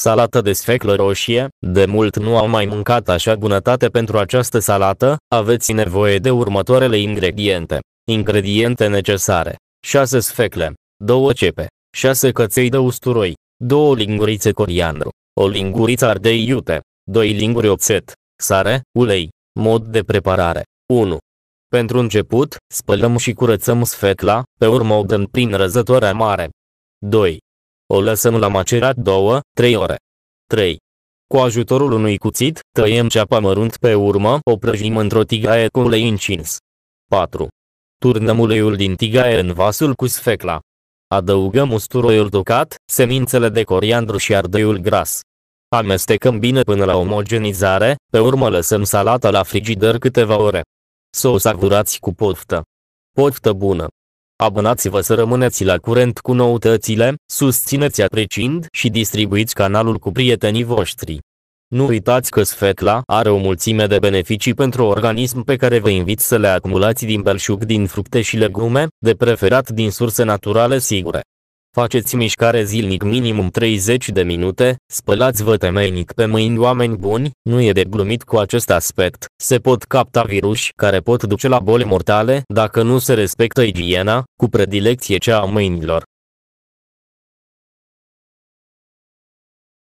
Salată de sfeclă roșie, de mult nu am mai mâncat așa bunătate pentru această salată, aveți nevoie de următoarele ingrediente. Ingrediente necesare. 6 sfecle, 2 cepe, 6 căței de usturoi, 2 lingurițe coriandru, o linguriță ardei iute, 2 linguri oțet, sare, ulei. Mod de preparare. 1. Pentru început, spălăm și curățăm sfecla, pe urmă o dăm prin răzătoarea mare. 2. O lăsăm la macerat 2-3 ore. 3. Cu ajutorul unui cuțit, tăiem ceapa mărunt pe urmă, o prăjim într-o tigaie cu ulei încins. 4. Turnăm uleiul din tigaie în vasul cu sfecla. Adăugăm usturoiul tocat, semințele de coriandru și ardeiul gras. Amestecăm bine până la omogenizare, pe urmă lăsăm salata la frigider câteva ore. Să o savurați cu poftă. Poftă bună! Abonați-vă să rămâneți la curent cu noutățile, susțineți apreciind și distribuiți canalul cu prietenii voștri. Nu uitați că Sfecla are o mulțime de beneficii pentru organism pe care vă invit să le acumulați din belșug din fructe și legume, de preferat din surse naturale sigure. Faceți mișcare zilnic minimum 30 de minute, spălați-vă temeinic pe mâini oameni buni, nu e de glumit cu acest aspect. Se pot capta viruși care pot duce la boli mortale dacă nu se respectă igiena, cu predilecție cea a mâinilor.